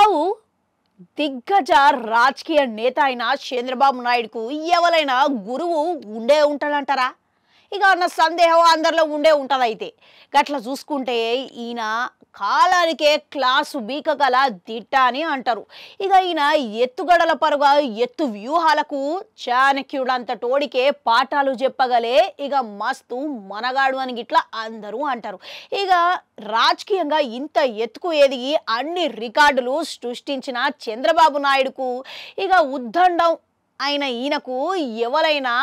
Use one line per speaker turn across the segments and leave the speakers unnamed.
ఆవు దిగ్గజ రాజకీయ నేత అయిన చంద్రబాబు నాయుడుకు ఎవరైనా గురువు ఉండే ఉంటాడంటారా ఇక అన్న సందేహం అందరిలో ఉండే ఉంటుంది అయితే గట్లా చూసుకుంటే ఈయన కాలానికే క్లాసు బీకగల దిట్ట అని అంటారు ఇక ఈయన ఎత్తుగడల పరుగా ఎత్తు వ్యూహాలకు చాణక్యుడంత టోడికే పాఠాలు చెప్పగలే ఇక మస్తు మనగాడు అని గిట్లా అందరూ అంటారు ఇక రాజకీయంగా ఇంత ఎత్తుకు ఎదిగి అన్ని రికార్డులు సృష్టించిన చంద్రబాబు నాయుడుకు ఇక ఉద్దండం అయిన ఈయనకు ఎవరైనా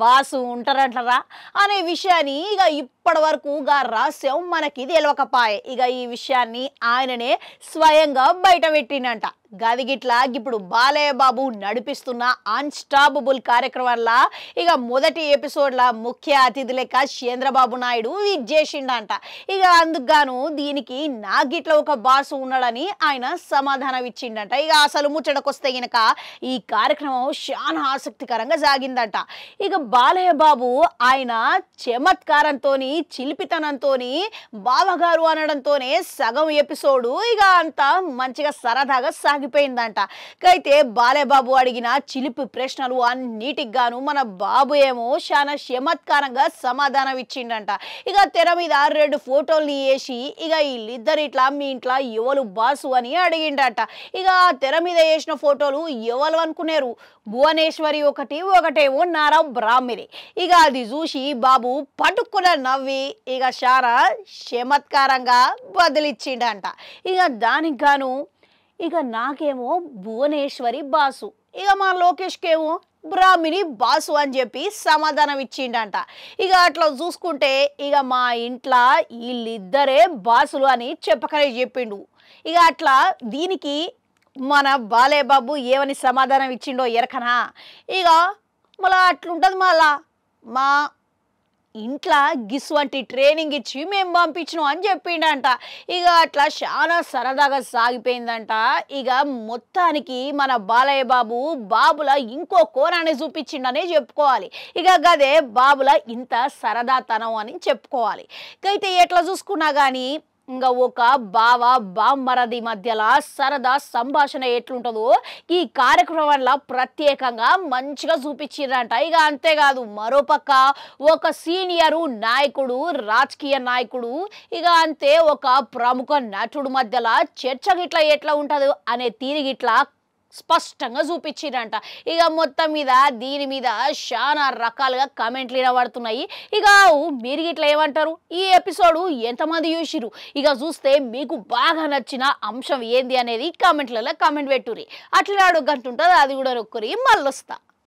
వాసు ఉంటారంటారా అనే విషయాన్ని ఇక ఇప్పటి వరకు గా రహస్యం మనకి తెలియకపాయే ఇక ఈ విషయాన్ని ఆయననే స్వయంగా బయట గది గదిగిట్లా ఇప్పుడు బాలయ్య బాబు నడిపిస్తున్న అన్స్టాపబుల్ కార్యక్రమంలా ఇక మొదటి ఎపిసోడ్ల ముఖ్య అతిథి లెక్క చంద్రబాబు నాయుడు చేసిండంట ఇక అందుకుగాను దీనికి నా గిట్ల ఒక బాస్ ఉన్నాడని ఆయన సమాధానం ఇచ్చిండంట ఇక అసలు ముచ్చటకొస్తే గనక ఈ కార్యక్రమం చాలా ఆసక్తికరంగా సాగిందంట ఇక బాలయ్య బాబు ఆయన చమత్కారంతో చిలిపితనంతోని బావగారు అనడంతోనే సగం ఎపిసోడు ఇక అంతా మంచిగా సరదాగా సాగిపోయిందంట అయితే బాలేబాబు అడిగిన చిలిపి ప్రశ్నలు అన్నిటికి గాను మన బాబు ఏమో చాలా చమత్కారంగా సమాధానం ఇచ్చిండంట ఇక తెర మీద రెండు ఫోటోల్ని వేసి ఇక వీళ్ళిద్దరు ఇట్లా మీ ఇంట్లో ఎవలు బాసు అని అడిగిండట ఇక తెర మీద వేసిన ఫోటోలు ఎవరు అనుకున్నారు భువనేశ్వరి ఒకటి ఒకటేమో నారా బ్రాహ్మిరి ఇక అది చూసి బాబు పట్టుకున్న నవ్వి ఇక షారా చమత్కారంగా బదిలిచ్చిండంట ఇక దానికి గాను ఇక నాకేమో భువనేశ్వరి బాసు ఇక మా లోకేష్కేమో బ్రాహ్మిణి బాసు అని చెప్పి సమాధానం ఇచ్చిండంట ఇక అట్లా చూసుకుంటే ఇక మా ఇంట్లో వీళ్ళిద్దరే బాసులు అని చెప్పకనే చెప్పిండు ఇక అట్లా దీనికి మన బాలేబాబు ఏమని సమాధానం ఇచ్చిండో ఎరకనా ఇక మళ్ళా అట్లుంటుంది మళ్ళా మా ఇంట్లో గిస్ వంటి ట్రైనింగ్ ఇచ్చి మేము పంపించినాం అని చెప్పిండంట ఇక అట్లా చాలా సరదాగా సాగిపోయిందంట ఇక మొత్తానికి మన బాలయ్య బాబు బాబుల ఇంకో కోణాన్ని చూపించిండనే చెప్పుకోవాలి ఇక గదే బాబుల ఇంత సరదాతనం అని చెప్పుకోవాలి ఇక అయితే ఎట్లా చూసుకున్నా కానీ ఇంకా ఒక బావ బామ్మరది మధ్యలో సరదా సంభాషణ ఎట్లుంటుందో ఈ కార్యక్రమంలో ప్రత్యేకంగా మంచిగా చూపించిండ్రంట ఇక అంతేకాదు మరోపక్క ఒక సీనియరు నాయకుడు రాజకీయ నాయకుడు ఇక అంతే ఒక ప్రముఖ నటుడు మధ్యలో చర్చ గిట్ల ఎట్లా ఉంటుంది అనే తీరిగిట్లా స్పష్టంగా చూపించిరంట ఇక మొత్తం మీద దీని మీద చాలా రకాలుగా కామెంట్లు వినబడుతున్నాయి ఇక మీరు ఇట్లా ఏమంటారు ఈ ఎపిసోడ్ ఎంతమంది చూసిరు ఇక చూస్తే మీకు బాగా నచ్చిన అంశం ఏంది అనేది కామెంట్లలో కామెంట్ పెట్టుర్రి అట్లా అడుగుంటుంటుంది అది కూడా నొక్కురి మళ్ళొస్తా